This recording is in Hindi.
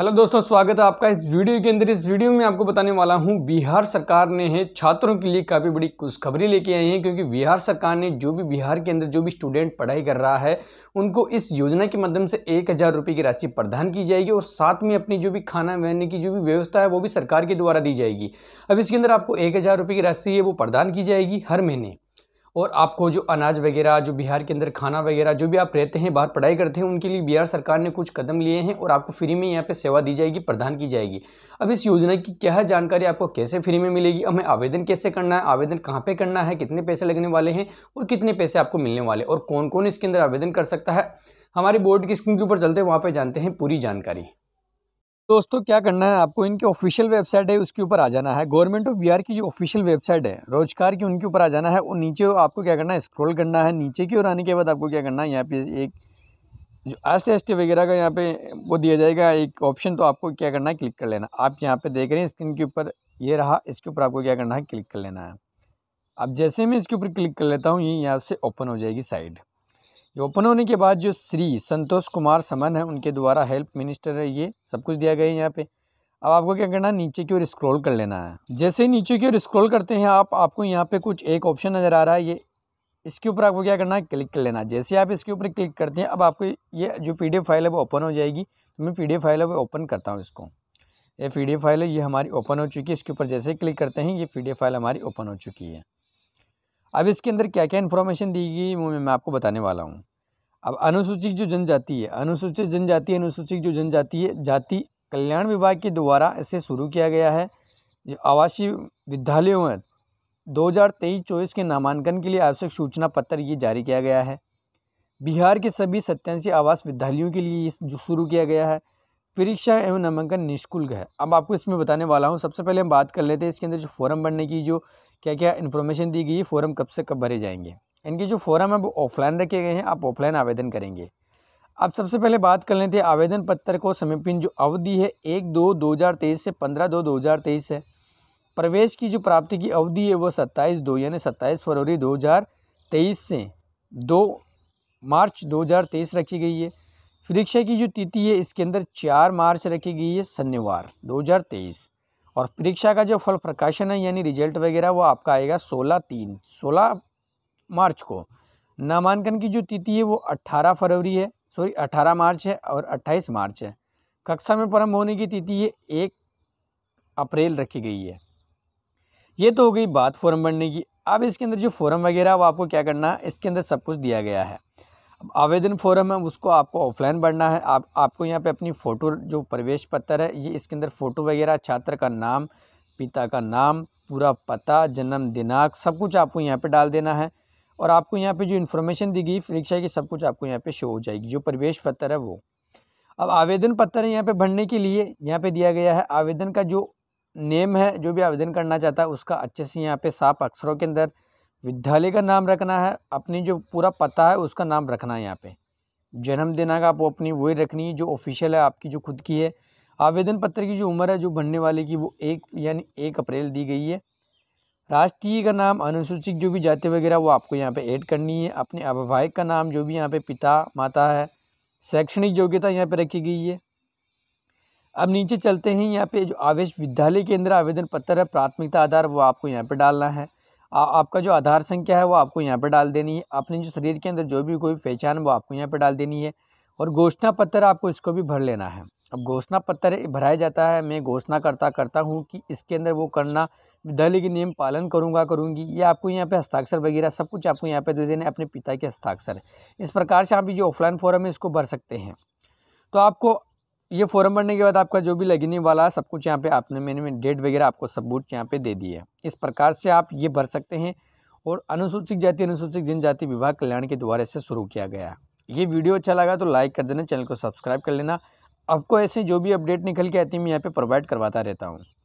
हेलो दोस्तों स्वागत है आपका इस वीडियो के अंदर इस वीडियो में आपको बताने वाला हूं बिहार सरकार ने है छात्रों के लिए काफ़ी बड़ी खुशखबरी लेके आई है क्योंकि बिहार सरकार ने जो भी बिहार के अंदर जो भी स्टूडेंट पढ़ाई कर रहा है उनको इस योजना के माध्यम से एक हज़ार रुपये की राशि प्रदान की जाएगी और साथ में अपनी जो भी खाना पहनने की जो भी व्यवस्था है वो भी सरकार के द्वारा दी जाएगी अब इसके अंदर आपको एक हज़ार की राशि है वो प्रदान की जाएगी हर महीने और आपको जो अनाज वगैरह जो बिहार के अंदर खाना वगैरह जो भी आप रहते हैं बाहर पढ़ाई करते हैं उनके लिए बिहार सरकार ने कुछ कदम लिए हैं और आपको फ्री में यहाँ पे सेवा दी जाएगी प्रदान की जाएगी अब इस योजना की क्या जानकारी आपको कैसे फ्री में मिलेगी हमें आवेदन कैसे करना है आवेदन कहाँ पर करना है कितने पैसे लगने वाले हैं और कितने पैसे आपको मिलने वाले और कौन कौन इसके अंदर आवेदन कर सकता है हमारी बोर्ड की स्क्रीन के ऊपर चलते हैं वहाँ पर जानते हैं पूरी जानकारी दोस्तों क्या करना है आपको इनकी ऑफिशियल वेबसाइट है उसके ऊपर आ जाना है गवर्नमेंट ऑफ बिहार की जो ऑफिशियल वेबसाइट है रोजगार की उनके ऊपर आ जाना है और नीचे आपको क्या करना है स्क्रॉल करना है नीचे की ओर आने के बाद आपको क्या करना है यहाँ पे एक जो एस एस टी वगैरह का यहाँ पे वो दिया जाएगा एक ऑप्शन तो आपको क्या करना है क्लिक कर लेना आप यहाँ पर देख रहे हैं स्क्रीन के ऊपर ये रहा इसके ऊपर आपको क्या करना है क्लिक कर लेना है अब जैसे मैं इसके ऊपर क्लिक कर लेता हूँ ये यहाँ से ओपन हो जाएगी साइड ओपन होने के बाद जो श्री संतोष कुमार समन है उनके द्वारा हेल्प मिनिस्टर है ये सब कुछ दिया गया है यहाँ पे अब आपको क्या करना है नीचे की ओर स्क्रॉल कर लेना है जैसे ही नीचे की ओर स्क्रॉल करते हैं आप आपको यहाँ पे कुछ एक ऑप्शन नज़र आ रहा है ये इसके ऊपर आपको क्या करना है क्लिक कर लेना है जैसे आप इसके ऊपर क्लिक करते हैं अब आपको ये जो पी फाइल है वो ओपन हो जाएगी तो मैं पी फाइल है वो ओपन करता हूँ इसको ये पी फाइल है ये हमारी ओपन हो चुकी है इसके ऊपर जैसे क्लिक करते हैं ये पी फाइल हमारी ओपन हो चुकी है अब इसके अंदर क्या क्या इन्फॉर्मेशन दी गई वो मैं आपको बताने वाला हूँ अब अनुसूचित जो जनजाति है अनुसूचित जनजाति अनुसूचित जो जनजाति है जाति कल्याण विभाग के द्वारा इसे शुरू किया गया है जो आवासीय विद्यालयों में दो हज़ार तेईस चौबीस के नामांकन के लिए आवश्यक सूचना पत्र ये जारी किया गया है बिहार के सभी सत्यांशी आवास विद्यालयों के लिए ये शुरू किया गया है परीक्षा एवं नामांकन निःशुल्क है अब आपको इसमें बताने वाला हूँ सबसे पहले हम बात कर लेते हैं इसके अंदर जो फॉर्म भरने की जो क्या क्या इन्फॉर्मेशन दी गई है फॉर्म कब से कब भरे जाएंगे इनके जो फॉरम है वो ऑफलाइन रखे गए हैं आप ऑफलाइन आवेदन करेंगे अब सबसे पहले बात कर लेते हैं आवेदन पत्र को समीपिन जो अवधि है एक दो दो हज़ार तेईस से पंद्रह दो दो हज़ार तेईस है प्रवेश की जो प्राप्ति की अवधि है वो सत्ताईस दो यानी सत्ताईस फरवरी दो हज़ार तेईस से दो मार्च दो हज़ार तेईस रखी गई है परीक्षा की जो तिथि है इसके अंदर चार मार्च रखी गई है शनिवार दो हज़ार तेईस और परीक्षा का जो फल प्रकाशन है यानी रिजल्ट वगैरह वो आपका आएगा सोलह तीन सोलह मार्च को नामांकन की जो तिथि है वो अट्ठारह फरवरी है सॉरी अट्ठारह मार्च है और अट्ठाईस मार्च है कक्षा में प्रारंभ होने की तिथि ये एक अप्रैल रखी गई है ये तो हो गई बात फॉर्म भरने की अब इसके अंदर जो फॉर्म वगैरह वो आपको क्या करना है इसके अंदर सब कुछ दिया गया है अब आवेदन फॉर्म है उसको आपको ऑफलाइन भरना है आप आपको यहाँ पे अपनी फ़ोटो जो प्रवेश पत्र है ये इसके अंदर फ़ोटो वगैरह छात्र का नाम पिता का नाम पूरा पता जन्म दिनांक सब कुछ आपको यहाँ पे डाल देना है और आपको यहाँ पे जो इन्फॉर्मेशन दी गई परीक्षा की सब कुछ आपको यहाँ पे शो हो जाएगी जो प्रवेश पत्र है वो अब आवेदन पत्र है यहाँ पे भरने के लिए यहाँ पे दिया गया है आवेदन का जो नेम है जो भी आवेदन करना चाहता है उसका अच्छे से यहाँ पे साफ अक्षरों के अंदर विद्यालय का नाम रखना है अपनी जो पूरा पता है उसका नाम रखना है यहाँ पे जन्म आगे आप अपनी वही रखनी है जो ऑफिशियल है आपकी जो खुद की है आवेदन पत्र की जो उम्र है जो भरने वाले की वो एक यानी एक अप्रैल दी गई है राष्ट्रीय का नाम अनुसूचित जो भी जाति वगैरह वो आपको यहाँ पे ऐड करनी है अपने अभिभावक का नाम जो भी यहाँ पे पिता माता है शैक्षणिक योग्यता यहाँ पे रखी गई है अब नीचे चलते हैं यहाँ पे जो आवेश विद्यालय के अंदर आवेदन पत्र है प्राथमिकता आधार वो आपको यहाँ पे डालना है आ, आपका जो आधार संख्या है वो आपको यहाँ पर डाल देनी है अपने जो शरीर के अंदर जो भी कोई पहचान वो आपको यहाँ पर डाल देनी है और घोषणा पत्र आपको इसको भी भर लेना है अब घोषणा पत्र भराया जाता है मैं घोषणा करता करता हूँ कि इसके अंदर वो करना विद्यालय के नियम पालन करूँगा करूँगी ये आपको यहाँ पे हस्ताक्षर वगैरह सब कुछ आपको यहाँ पे दे देने अपने पिता के हस्ताक्षर इस प्रकार से आप जो ऑफलाइन फॉरम है इसको भर सकते हैं तो आपको ये फॉर्म भरने के बाद आपका जो भी लगने वाला है सब कुछ यहाँ पर आपने मैंने डेट वगैरह आपको सबूत यहाँ पर दे दिए है इस प्रकार से आप ये भर सकते हैं और अनुसूचित जाति अनुसूचित जनजाति विभाग कल्याण के द्वारा इसे शुरू किया गया है ये वीडियो अच्छा लगा तो लाइक कर देना चैनल को सब्सक्राइब कर लेना आपको ऐसे जो भी अपडेट निकल के आती है मैं यहाँ पे प्रोवाइड करवाता रहता हूँ